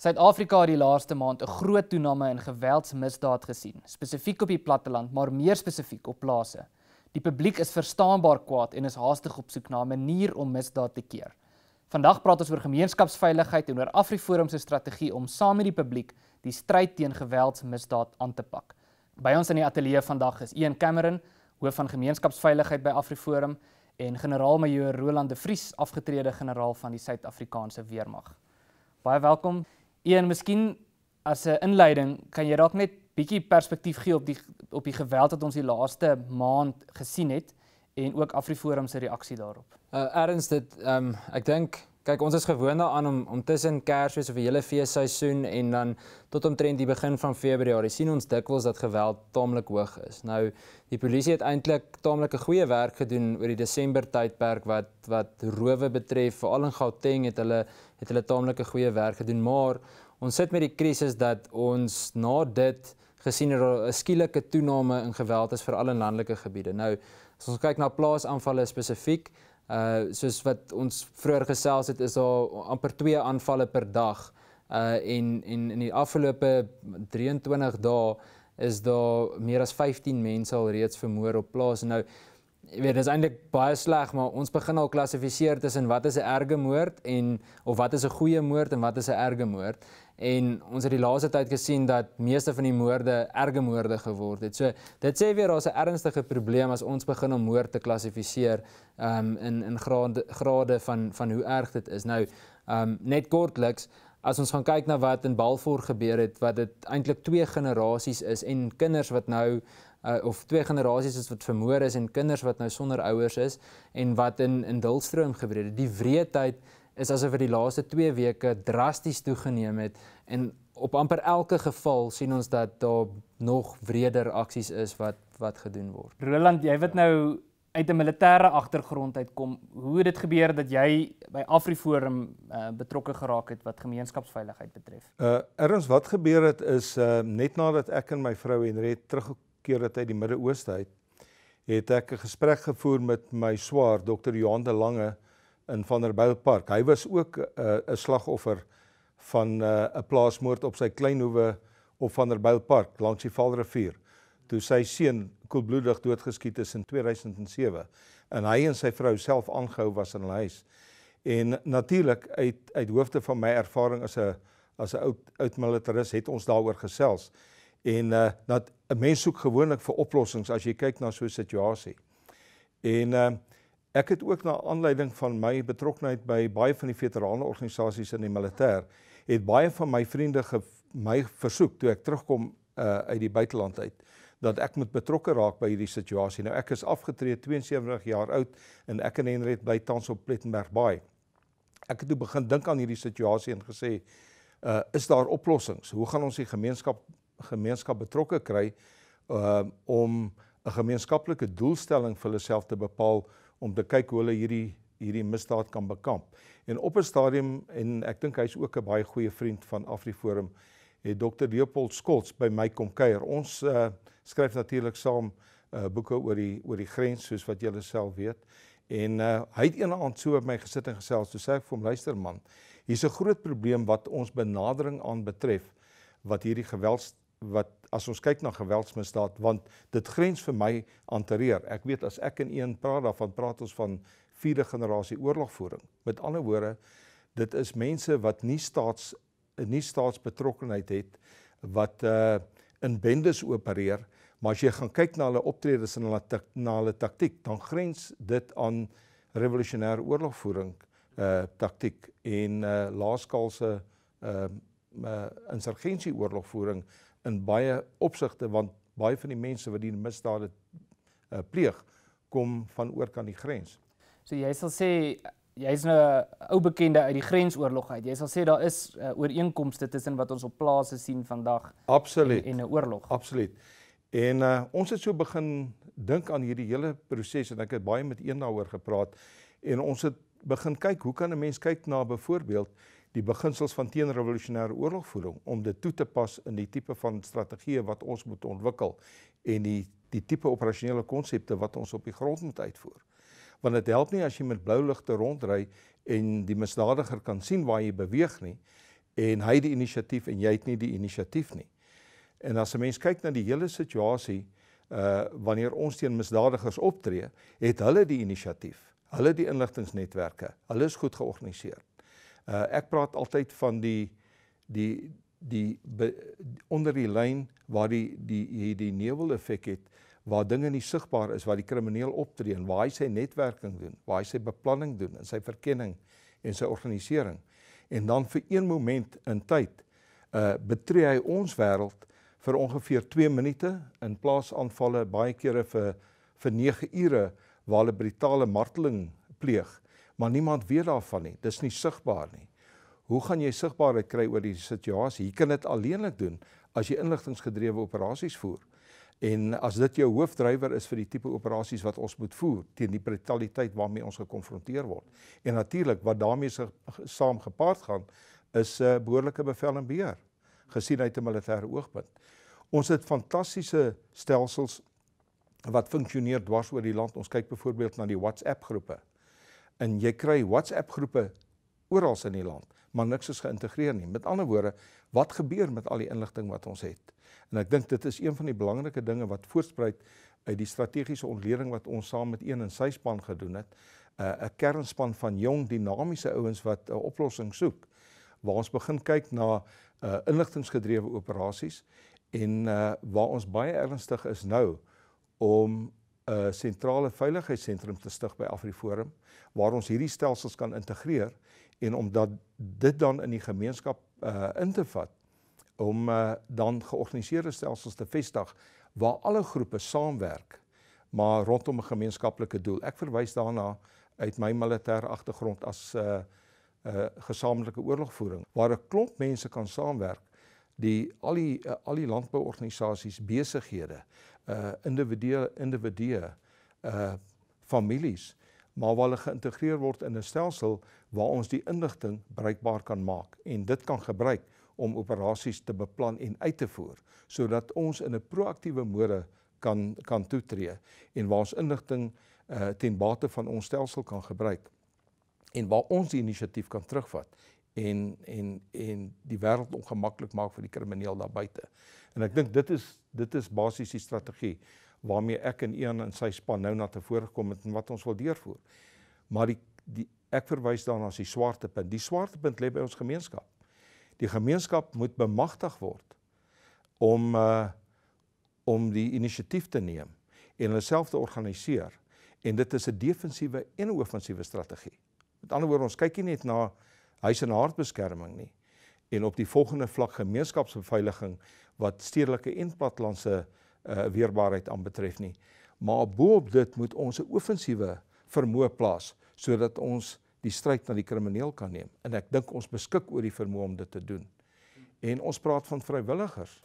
Suid-Afrika het die laaste maand 'n groot toename in geweldsmisdaad gesien, spesifiek op die platteland, maar meer spesifiek op plase. Die publiek is verstaanbaar kwaad en is haastig op soek na 'n manier om misdaad te keer. Vandag praat ons oor gemeenskapsveiligheid en oor Afriforum se strategie om saam met die publiek die stryd teen geweldsmisdaad aan te pak. By ons in die ateljee vandag is Ian Cameron, hoof van gemeenskapsveiligheid by Afriforum, en generaal-majoor Roland de Vries, afgetrede generaal van die Suid-Afrikaanse Weermag. Baie welkom. Een, miskien as 'n inleiding, kan jy dalk net bietjie perspektief gee op die op die geweld wat ons die laaste maand gesien het en ook AfriForum se reaksie daarop. Uh erns dit ehm um, ek dink kyk ons is gewoond daaraan om om tussen Kersfees of 'n hele feesseisoen en dan tot omtrent die begin van Februarie sien ons dikwels dat geweld taamlik hoog is. Nou die polisie het eintlik taamlik 'n goeie werk gedoen oor die Desember tydperk wat wat rowe betref, veral in Gauteng het hulle het hulle taamlike goeie werk gedoen, maar ons sit met die krisis dat ons na dit gesien het 'n skielike toename in geweld is veral in landelike gebiede. Nou as ons kyk na plaasaanvalle spesifiek, uh soos wat ons vroeër gesels het, is daar amper 2 aanvalle per dag uh en en in die afgelope 23 dae is daar meer as 15 mense al reeds vermoor op plaas. Nou jy weet dis eintlik baie sleg maar ons begin al klassifiseer tussen wat is 'n erge moord en of wat is 'n goeie moord en wat is 'n erge moord en ons het die laaste tyd gesien dat meeste van die moorde erge moorde geword het. So dit sê weer daar's 'n ernstige probleem as ons begin om moord te klassifiseer um ehm, in in grade grade van van hoe erg dit is. Nou um net kortliks as ons gaan kyk na wat in Balfour gebeur het wat dit eintlik twee generasies is en kinders wat nou uh, of twee generasies is wat vermoor is en kinders wat nou sonder ouers is en wat in in Dullstroom gebeur het. Die wreedheid is asof vir die laaste 2 weke drasties toegeneem het en op amper elke geval sien ons dat daar nog wreder aksies is wat wat gedoen word. Roland, jy wat nou uit 'n militêre agtergrond uitkom, hoe het dit gebeur dat jy by AfriForum uh, eh, betrokke geraak het wat gemeenskapsveiligheid betref? Uh eh, erns wat gebeur het is uh, net nadat ek en my vrou Henriet terug keer dat hy die Midde-Ooste uit het ek 'n gesprek gevoer met my swaar dokter Johan de Lange in Vanderbijl Park. Hy was ook eh, 'n uh, slagoffer van eh, 'n uh, plaasmoord op sy kleinhoewe op Vanderbijl Park langs die Valrivier toe sy seun koelbloedig doodgeskiet is in 2007 en hy en sy vrou self aangehou was in huis. En natuurlik uit uit hoofde van my ervaring as 'n as 'n oud oud militaris het ons daaroor gesels. En uh dat 'n mens soek gewoonlik vir oplossings as jy kyk na so 'n situasie. En uh ek het ook na aanleiding van my betrokkeheid by baie van die veteranorganisasies in die militêr, het baie van my vriende my versoek toe ek terugkom uh uit die buiteland uit dat ek moet betrokke raak by hierdie situasie. Nou ek is afgetree 72 jaar oud en ek en Henriet bly tans op Plettenberg Bay. Ek het toe begin dink aan hierdie situasie en gesê, uh is daar oplossings? Hoe gaan ons die gemeenskap gemeenskap betrokke kry um uh, om 'n gemeenskaplike doelstelling vir hulself te bepaal om te kyk hoe hulle hierdie hierdie misdaad kan bekamp. En op 'n stadium en ek dink hy's ook 'n baie goeie vriend van AfriForum het Dr Leopold Skots by my kom kuier. Ons uh, skryf natuurlik saam uh, boeke oor die oor die grens soos wat julle self weet. En uh, hy het eendag so by my gesit en gesê, "So sê ek vir hom, luister man, hier's 'n groot probleem wat ons benadering aan betref wat hierdie geweld wat as ons kyk na geweldsmisdaad want dit grens vir my aan terreur. Ek weet as ek in een praat daarvan praat ons van vierde generasie oorlogvoering. Met ander woorde, dit is mense wat nie staats nie staatsbetrokkenheid het wat uh in bendes opereer, maar as jy gaan kyk na hulle optredes en hulle na hulle taktik, dan grens dit aan revolusionêre oorlogvoering uh eh, taktik en uh laerskaalse uh, uh insurgensie oorlogvoering in baie opsigte want baie van die mense wat die misdade uh, pleeg kom van oor kan die grens. So jy sal sê jy's nou 'n ou bekende uit die grensoorlog uit. Jy sal sê daar is uh, ooreenkomste tussen wat ons op plase sien vandag Absoluut. en 'n oorlog. Absoluut. En uh, ons het so begin dink aan hierdie hele proses en ek het baie met een daaroor gepraat en ons het begin kyk hoe kan 'n mens kyk na byvoorbeeld die beginsels van teenrevolusionêre oorlogvoering om dit toe te pas in die tipe van strategieë wat ons moet ontwikkel en die die tipe operasionele konsepte wat ons op die grond moet uitvoer. Want dit help nie as jy met blou ligte rondry en die misdadiger kan sien waar jy beweeg nie en hy die inisiatief en jy het nie die inisiatief nie. En as 'n mens kyk na die hele situasie uh wanneer ons teen misdadigers optree, het hulle die inisiatief. Hulle die inligtingnetwerke. Hulle is goed georganiseer. Uh, ek praat altyd van die die die be, onder die lyn waar die die hier die nevel effek het waar dinge nie sigbaar is waar die krimineel optree en waar hy sy netwerking doen, waar hy sy beplanning doen en sy verkenning en sy organisering. En dan vir een oomblik in tyd uh betree hy ons wêreld vir ongeveer 2 minute in plaas aanvalle baie kere vir vir 9 ure waar hulle brutale marteling pleeg. Uh maar niemand weet daarvan nie. Dis nie sigbaar nie. Hoe gaan jy sigbaarheid kry oor die situasie? Jy kan dit alleenlik doen as jy inligtinggedrewe operasies voer. En as dit jou hoofdrywer is vir die tipe operasies wat ons moet voer teen die brutaliteit waarmee ons gekonfronteer word. En natuurlik wat daarmee se saam gepaard gaan is 'n eh, behoorlike bevel en beheer gesien uit 'n militêre oogpunt. Ons het fantastiese stelsels wat funksioneer dwars oor die land. Ons kyk byvoorbeeld na die WhatsApp groepe. Uh en jy kry WhatsApp groepe oral in die land, maar niks is geïntegreer nie. Met ander woorde, wat gebeur met al die inligting wat ons het? En ek dink dit is een van die belangrike dinge wat voorspruit uit die strategiese ontleding wat ons saam met een en sy span gedoen het, 'n uh, kernspan van jong dinamiese ouens wat 'n uh, oplossing soek waar ons begin kyk na uh inligtinggedrewe operasies en uh waar ons baie ernstig is nou om 'n sentrale veiligheidssentrum te stig by AfriForum waar ons hierdie stelsels kan integreer en om dat dit dan in die gemeenskap uh in te vat om uh, dan georganiseerde stelsels te vestig waar alle groepe saamwerk maar rondom 'n gemeenskaplike doel. Ek verwys daarna uit my militêre agtergrond as 'n uh, eh, uh, gesamentlike oorlogvoering waar 'n klomp mense kan saamwerk die al die uh, al die landbouorganisasies besighede uh individue individue uh families maar waar hulle geïntegreer word in 'n stelsel waar ons die inligting bruikbaar kan maak en dit kan gebruik om operasies te beplan en uit te voer sodat ons in 'n proaktiewe mode kan kan toetree en waar ons inligting uh ten bate van ons stelsel kan gebruik en waar ons die inisiatief kan terugvat en en en die wêreld ongemaklik maak vir die krimineel daar buite. En ek dink dit is dit is basies die strategie waarmee ek en Ian en sy span nou na tevore gekom het en wat ons wil deurvoer. Maar die die ek verwys daarna as die swarte punt. Die swarte punt lê by ons gemeenskap. Die gemeenskap moet bemagtig word om uh om die inisiatief te neem en hulle self te organiseer en dit is 'n defensiewe en 'n offensiewe strategie. Met ander woorde, ons kyk nie net na huis en hartbeskerming nie en op die volgende vlak gemeenskapsbeveiliging wat stedelike en platlandse uh, weerbaarheid aanbetref nie maar bo-op dit moet ons 'n offensiewe vermoë plaas sodat ons die stryd na die krimineel kan neem en ek dink ons beskik oor die vermoë om dit te doen en ons praat van vrywilligers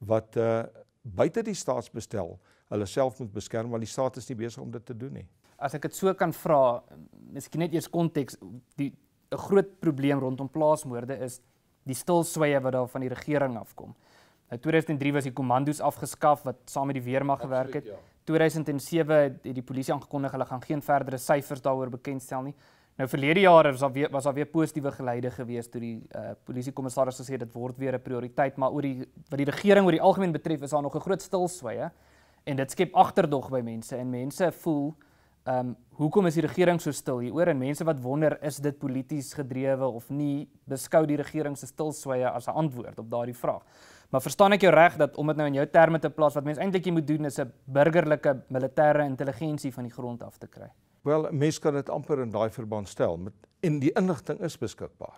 wat uh, eh, buite die staatsbestel hulle self moet beskerm want die staat is nie besig om dit te doen nie as ek dit so kan vra miskien net eers konteks die 'n groot probleem rondom plaasmoorde is die stilswye wat daar van die regering afkom. Nou 2003 was die kommandos afgeskaf wat saam met die weermag gewerk het. 2007 ja. het die polisie aangekondig hulle gaan geen verdere syfers daaroor bekendstel nie. Nou verlede jare was daar weer was daar weer positiewe geleide gewees toe die uh, polisiekommissaris gesê dit word weer 'n prioriteit, maar oor die wat die regering oor die algemeen betref is daar nog 'n groot stilswye en dit skep agterdog by mense en mense voel uh, ehm um, hoekom is die regering so stil hieroor en mense wat wonder is dit polities gedrewe of nie beskou die regering se stilswye as 'n antwoord op daardie vraag. Maar verstaan ek jou reg dat om dit nou in jou terme te plaas wat mense eintlik moet doen is 'n burgerlike militêre intelligensie van die grond af te kry. Wel, mense kan dit amper in daai verband stel met en die inligting is beskikbaar.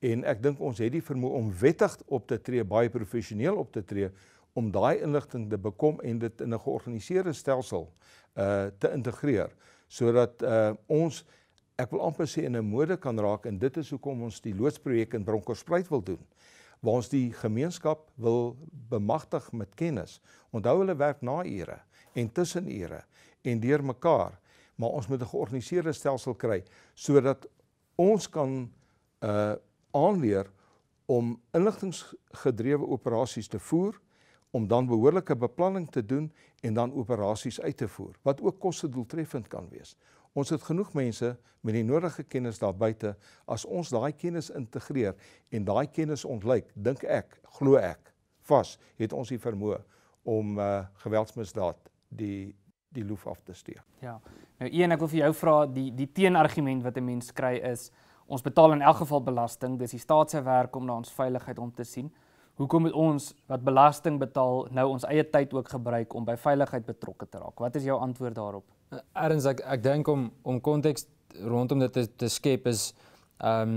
En ek dink ons het die vermoë om wettig op te tree, baie professioneel op te tree om daai inligting te bekom en dit in 'n georganiseerde stelsel uh te integreer sodat uh ons ek wil amper sê in 'n mode kan raak en dit is hoekom ons die loodsprojek in Bronkhorstspruit wil doen waar ons die gemeenskap wil bemagtig met kennis onthou hulle werk na ure en tussen ure en deur mekaar maar ons moet 'n georganiseerde stelsel kry sodat ons kan uh aanleer om inligtinggedrewe operasies te voer om dan behoorlike beplanning te doen en dan operasies uit te voer wat ook kostedoeltreffend kan wees. Ons het genoeg mense met die nodige kennis daar buite as ons daai kennis integreer en daai kennis ontleik, dink ek, glo ek, vas het ons die vermoë om uh, geweldsmisdaad die die loef af te steek. Ja. Nou een ek wil vir jou vra die die teenargument wat 'n mens kry is ons betaal in elk geval belasting, dis die staat se werk om na ons veiligheid om te sien. Hoekom moet ons wat belasting betaal nou ons eie tyd ook gebruik om by veiligheid betrokke te raak? Wat is jou antwoord daarop? Eh, Erns ek ek dink om om konteks rondom dit te, te skep is ehm um,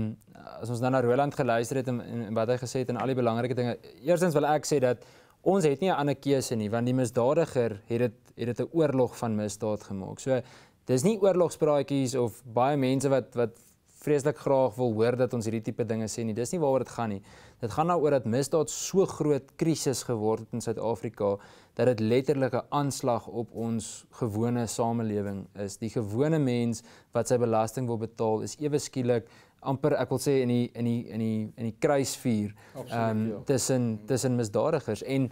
as ons nou na Roland geluister het en, en wat hy gesê het en al die belangrike dinge. Eerstens wil ek sê dat ons het nie 'n ander keuse nie want die misdadiger het dit het dit 'n oorlog van misdaad gemaak. So dis nie oorlogspraatjies of baie mense wat wat vreeslik graag wil hoor dat ons hierdie tipe dinge sê nie. Dis nie waaroor dit gaan nie. Dit gaan daaroor dat misdaad so groot krisis geword het in Suid-Afrika dat dit letterlik 'n aanslag op ons gewone samelewing is. Die gewone mens wat sy belasting wil betaal is ewe skielik amper ek wil sê in die in die in die in die kruisvuur um, tussen tussen misdadigers en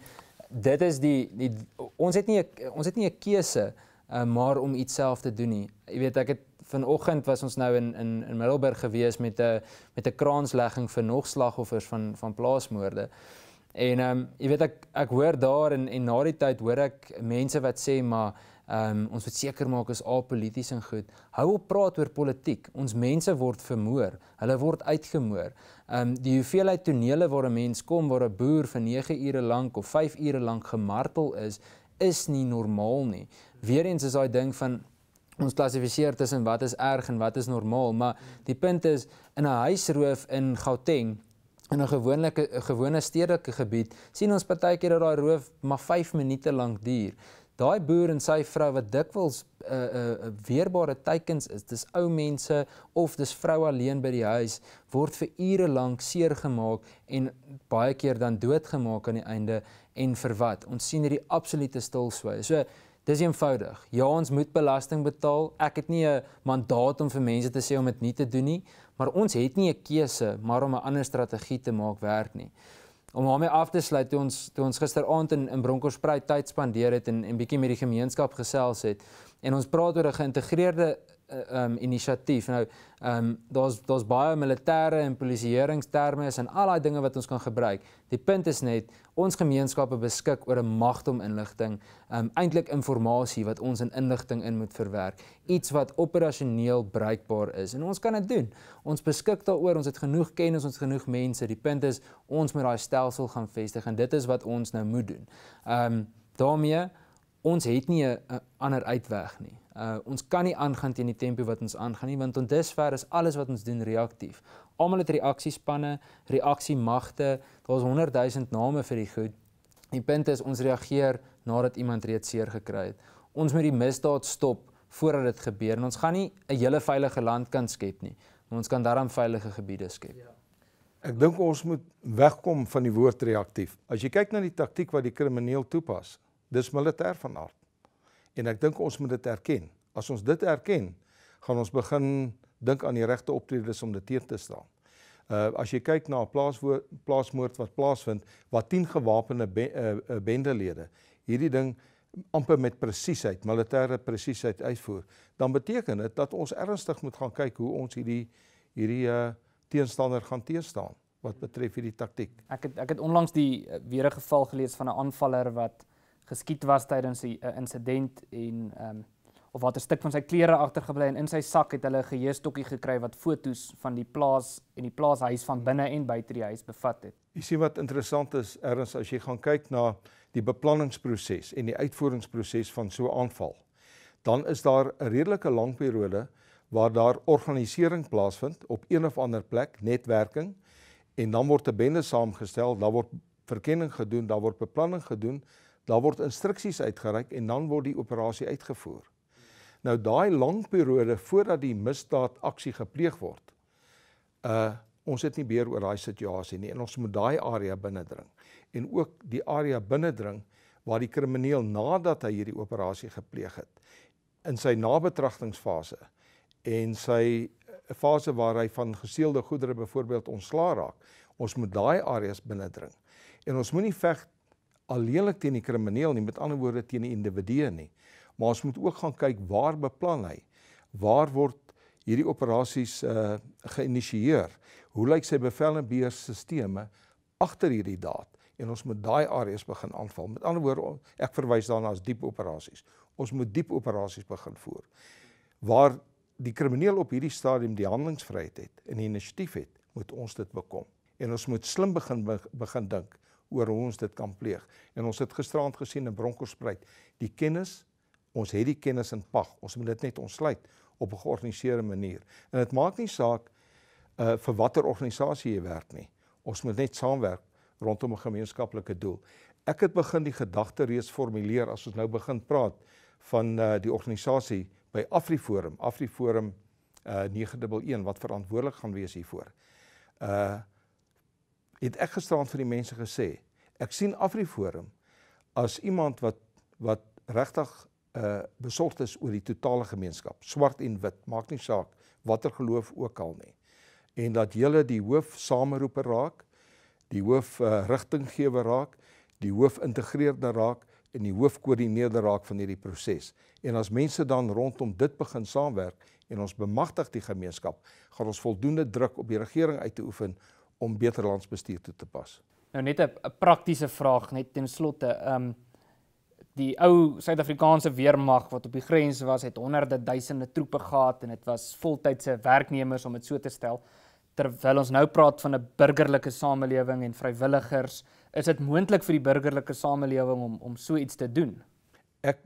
dit is die, die ons het nie ons het nie 'n keuse uh, maar om iets self te doen nie. Jy weet ek het vanoggend was ons nou in in in Middelburg gewees met 'n met 'n kraanslegging vir nog slagoffers van van plaasmoorde. En ehm um, jy weet ek ek hoor daar en en na die tyd hoor ek mense wat sê maar ehm um, ons moet seker maak is al polities en goed. Hou op praat oor politiek. Ons mense word vermoor. Hulle word uitgemoor. Ehm um, die hoeveelheid tonele waar 'n mens kom waar 'n boer vir 9 ure lank of 5 ure lank gemartel is is nie normaal nie. Weerens is daai ding van ons klassifiseer tussen wat is erg en wat is normaal, maar die punt is in 'n huisroof in Gauteng in 'n gewone gewone stedelike gebied sien ons partykeer dat daai roof maar 5 minute lank duur. Daai boer en sy vrou wat dikwels 'n uh, eh, 'n uh, eh, weerbare teikens is, dis ou mense of dis vroue alleen by die huis word vir ure lank seer gemaak en baie keer dan doodgemaak aan die einde en vir wat? Ons sien hierdie absolute stilswy. So Dis eenvoudig. Ja, ons moet belasting betaal. Ek het nie 'n mandaat om vir mense te sê om dit nie te doen nie, maar ons het nie 'n keuse maar om 'n ander strategie te maak werk nie. Om daarmee af te sluit, toe ons toe ons gisteraand in in Bronkhorstspruit tyd spandeer het en en bietjie met die gemeenskap gesels het en ons praat oor 'n geïntegreerde um eh, ehm, inisiatief. Nou um daar's daar's baie militêre en polisieeringsterme en al daai dinge wat ons kan gebruik. Die punt is net ons gemeenskappe beskik oor 'n magt om inligting, um ehm, eintlik inligting wat ons in inligting in moet verwerk, iets wat operasioneel bruikbaar is en ons kan dit doen. Ons beskik daaroor, ons het genoeg kennis, ons genoeg mense. Die punt is ons moet daai stelsel gaan vestig en dit is wat ons nou moet doen. Um daarmee ons het nie 'n ander uitweg nie. Uh ons kan nie aangaan teen die tempo wat ons aangaan nie want ondusver is alles wat ons doen reaktief. Almal het reaksiespanne, reaksiemagte. Daar's 100 000 name vir die goed. Die punt is ons reageer nadat iemand reeds seer gekry het. Ons moet die misdaad stop voordat dit gebeur en ons gaan nie 'n hele veilige land kan skep nie, maar ons kan darm veilige gebiede skep. Ja. Ek dink ons moet wegkom van die woord reaktief. As jy kyk na die taktik wat die krimineel toepas, dis militêr van aard. En ek dink ons moet dit erken. As ons dit erken, gaan ons begin dink aan die regte optredes om dit teen te staan. Uh as jy kyk na 'n plaasmoord wat plaasvind waar 10 gewapende be, uh, uh, bendelede hierdie ding amper met presisieheid, militêre presisieheid uitvoer, dan beteken dit dat ons ernstig moet gaan kyk hoe ons hierdie hierdie uh, teenstander gaan teëstaan wat betref hierdie taktik. Ek het ek het onlangs die uh, weer 'n geval gelees van 'n aanvaller wat uh geskiet was tydens 'n eh, insident en ehm um, of wat 'n stuk van sy klere agtergebly en in sy sak het hulle 'n geheuestokkie gekry wat fotos van die plaas en die plaashuis van binne en buite die huis bevat het. Jy sien wat interessant is, erns as jy gaan kyk na die beplanningsproses en die uitvoeringsproses van so 'n aanval, dan is daar 'n redelike lang periode waar daar organisering plaasvind op een of ander plek, netwerking en dan word 'n bende saamgestel, dan word verkenning gedoen, dan word beplanning gedoen Daar word instruksies uitgereik en dan word die operasie uitgevoer. Nou daai lang periode voordat die misdaad aksie gepleeg word. Uh ons het nie beheer oor daai situasie nie en ons moet daai area binnendring en ook die area binnendring waar die krimineel nadat hy hierdie operasie gepleeg het in sy nabetragtingsfase en sy uh, fase waar hy van geseelde goedere byvoorbeeld ontsla raak. Ons moet daai areas binnendring. En ons moenie veg alleenlik teen die krimineel nie, met ander woorde teen die individue nie. Maar ons moet ook gaan kyk waar beplan hy? Waar word hierdie operasies uh eh, geïnisieer? Hoe lyk sy bevel en beheerstelsels agter hierdie daad? En ons moet daai areas begin aanval. Met ander woorde, ek verwys daarna as diep operasies. Ons moet diep operasies begin voer. Waar die krimineel op hierdie stadium die handelingsvryheid het en die inisiatief het, moet ons dit bekom. En ons moet slim begin begin dink oor hoe ons dit kan pleeg. En ons het gisteraand gesien in Bronkhorstspruit, die kennis, ons het die kennis in pag. Ons moet dit net ontsluit op 'n georganiseerde manier. En dit maak nie saak uh vir watter organisasie jy werk nie. Ons moet net saamwerk rondom 'n gemeenskaplike doel. Ek het begin die gedagte reeds formuleer as ons nou begin praat van uh die organisasie by Afriforum, Afriforum uh 911 wat verantwoordelik gaan wees hiervoor. Uh het ek gisteraand vir die mense gesê, ek sien Afriforum as iemand wat wat regtig 'n uh, eh, besorgd is oor die totale gemeenskap, swart en wit, maak nie saak watter geloof ook al nie. En dat julle die hoof sameroeper raak, die hoof uh, rigtinggewer raak, die hoof integreerder raak en die hoof koördineerder raak van hierdie proses. En as mense dan rondom dit begin saamwerk en ons bemagtig die gemeenskap, gaan ons voldoende druk op die regering uit te oefen om beter landsbestuur toe te pas. Nou net 'n praktiese vraag net ten slotte. Ehm um, die ou Suid-Afrikaanse weermag wat op die grens was, het honderde duisende troepe gehad en dit was voltydse werknemers om dit so te stel. Terwyl ons nou praat van 'n burgerlike samelewing en vrywilligers, is dit moontlik vir die burgerlike samelewing om om so iets te doen? Ek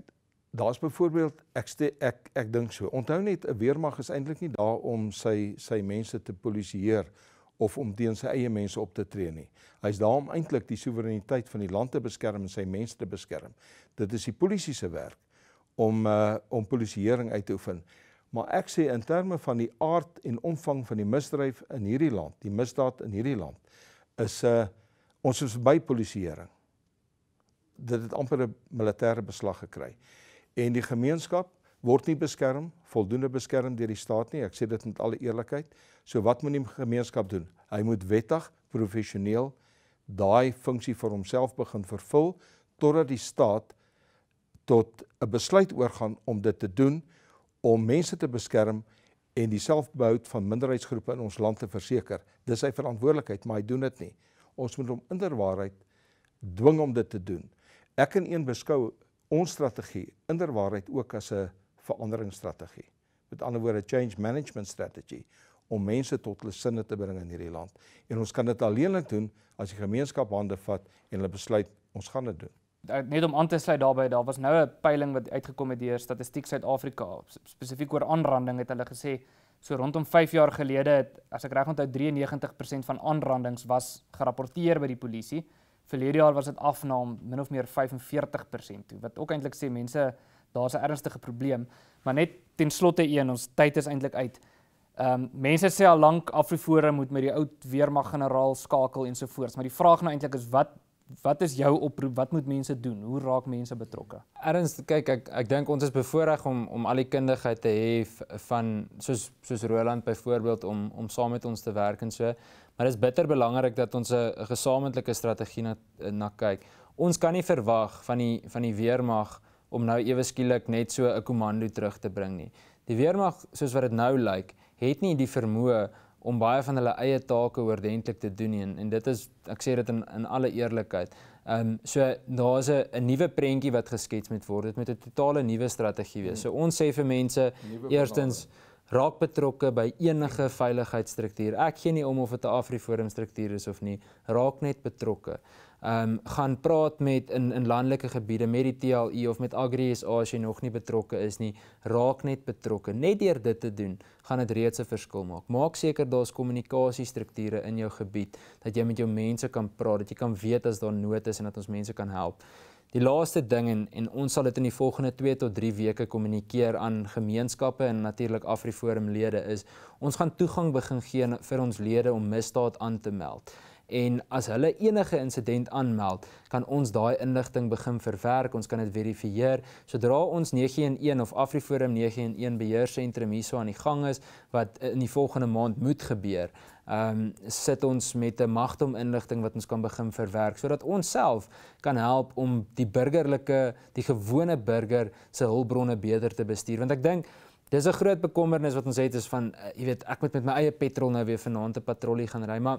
Daar's byvoorbeeld ek ste, ek ek dink so. Onthou net 'n weermag is eintlik nie daar om sy sy mense te polisieer of om teen sy eie mense op te tree nie. Hy's daar om eintlik die soewereiniteit van die land te beskerm en sy mense te beskerm. Dit is die polisie se werk om uh om polisieering uit te oefen. Maar ek sê in terme van die aard en omvang van die misdryf in hierdie land, die misdaad in hierdie land is uh ons is by polisieering. Dit het amper 'n militêre beslag gekry. En die gemeenskap word nie beskerm, voldoende beskerm deur die staat nie. Ek sê dit met alle eerlikheid. So wat moet die gemeenskap doen? Hy moet wettig, professioneel daai funksie vir homself begin vervul totdat die staat tot 'n besluit oorgaan om dit te doen om mense te beskerm en die selfbehoud van minderheidsgroepe in ons land te verseker. Dis sy verantwoordelikheid, maar hy doen dit nie. Ons moet hom inderwaarheid dwing om dit te doen. Ek en een beskou ons strategie inderwaarheid ook as 'n veranderingsstrategie. Met ander woorde change management strategy om mense tot hulle sinne te bring in hierdie land. En ons kan dit alleenlik doen as die gemeenskap hande vat en hulle besluit ons gaan dit doen. Eh, net om aan te sluit daarbey, daar was nou 'n peiling wat uitgekom het deur Statistiek Suid-Afrika spesifiek oor aanranding het hulle gesê so rondom 5 jaar gelede het as ek reg onthou 93% van aanrandings was gerapporteer by die polisie. Verlede jaar was dit afnaam min of meer 45% toe wat ook eintlik sê mense daar's 'n ernstige probleem, maar net ten slotte een, ons tyd is eintlik uit. Ehm um, mense sê al lank Afriforum moet met die ou weermag generaal skakel en so voorts, maar die vraag nou eintlik is wat wat is jou oproep? Wat moet mense doen? Hoe raak mense betrokke? Erns, kyk ek ek dink ons is bevoorreg om om al die kundigheid te hê van soos soos Roland byvoorbeeld om om saam met ons te werk en so. Maar dit is bitter belangrik dat ons 'n gesamentlike strategie na, na kyk. Ons kan nie verwag van die van die weermag om nou ewe skielik net so 'n kommando terug te bring nie. Die weermag, soos wat dit nou lyk, het nie die vermoë om baie van hulle eie take oordentlik te doen nie en, en dit is ek sê dit in in alle eerlikheid. Ehm um, so daar's 'n 'n nuwe prentjie wat geskets moet word. Dit moet 'n totale nuwe strategie wees. So ons sê vir mense eerstens raak betrokke by enige veiligheidsstruktuur. Ek gee nie om of dit 'n Afriforum struktuur is of nie. Raak net betrokke ehm um, gaan praat met in in landelike gebiede met die TLU e of met Agri SA as jy nog nie betrokke is nie, raak net betrokke. Net deur dit te doen, gaan dit reeds 'n verskil maak. Maak seker daar's kommunikasiestrukture in jou gebied dat jy met jou mense kan praat, dat jy kan weet as daar nood is en dat ons mense kan help. Die laaste ding en en ons sal dit in die volgende 2 tot 3 weke kommunikeer aan gemeenskappe en natuurlik Afriforum lede is, ons gaan toegang begin gee vir ons lede om misdaad aan te meld en as hulle enige insident aanmeld, kan ons daai inligting begin verwerk, ons kan dit verifieer. Sodra ons 911 of AfriForum 911 beheersentrum hierso aan die gang is wat in die volgende maand moet gebeur, ehm um, sit ons met 'n magtom inligting wat ons kan begin verwerk sodat ons self kan help om die burgerlike, die gewone burger se hulpbronne beter te bestuur want ek dink dis 'n groot bekommernis wat ons het is van uh, jy weet ek moet met my eie petrol nou weer vanaand te patrollie gaan ry maar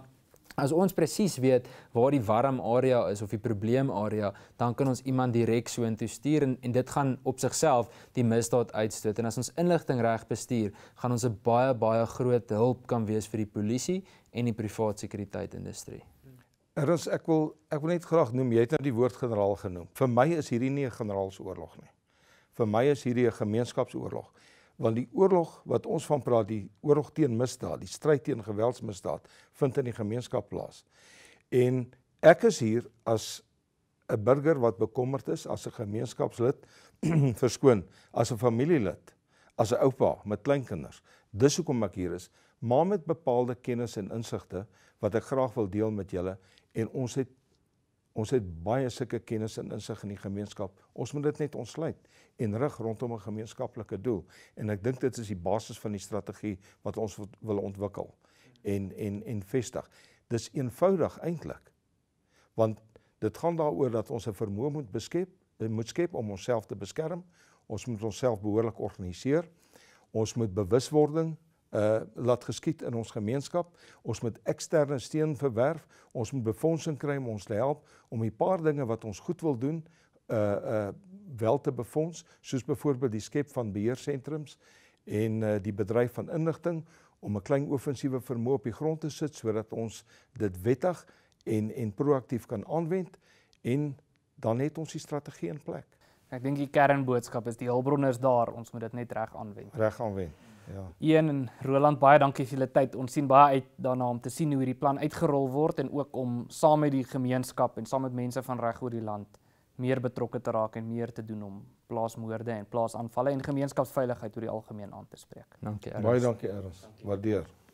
As ons presies weet waar die warm area is of die probleem area, dan kan ons iemand direk so intoe stuur en, en dit gaan op sigself die misdaad uitstoot. En as ons inligting reg bestuur, gaan ons 'n baie baie groot hulp kan wees vir die polisie en die privaat sekuriteit industrie. Ernst, ek wil ek wil net graag noem, jy het nou die woord generaal genoem. Vir my is hierdie nie 'n generaalsoorlog nie. Vir my is hierdie 'n gemeenskapsoorlog want die oorlog wat ons van praat, die oorlog teen misdaad, die stryd teen geweldsmisdaad vind in die gemeenskap plaas. En ek is hier as 'n burger wat bekommerd is, as 'n gemeenskapslid verskoon, as 'n familielid, as 'n oupa met kleinkinders. Dis hoekom ek hier is, maar met bepaalde kennis en insigte wat ek graag wil deel met julle en ons het Ons het baie sulke kennis en insig in die gemeenskap. Ons moet dit net ontsluit en rig rondom 'n gemeenskaplike doel. En ek dink dit is die basis van die strategie wat ons wil ontwikkel en en en vestig. Dis eenvoudig eintlik. Want dit gaan daaroor dat ons 'n vermoë moet beskep, eh, moet skep om onsself te beskerm. Ons moet onsself behoorlik organiseer. Ons moet bewuswording uh laat geskied in ons gemeenskap. Ons moet eksterne steun verwerf. Ons moet befondsing kry om ons te help om die paar dinge wat ons goed wil doen uh uh wel te befonds, soos byvoorbeeld die skep van beheersentrums en uh die bedryf van inligting om 'n klein offensiewe vermoë op die grond te sit sodat ons dit wettig en en proaktief kan aanwend en dan het ons die strategie in plek. Ek dink die kernboodskap is die hulpbronne is daar, ons moet dit net reg aanwend. Reg aanwend. Een ja. en Roland, baie dankie vir julle tyd. Ons sien baie uit daarna om te sien hoe hierdie plan uitgerol word en ook om saam met die gemeenskap en saam met mense van reg oor die land meer betrokke te raak en meer te doen om plaasmoorde en plaasaanvalle en gemeenskapsveiligheid oor die algemeen aan te spreek. Dankie. Baie dankie, Erns. Waardeer. Dankie.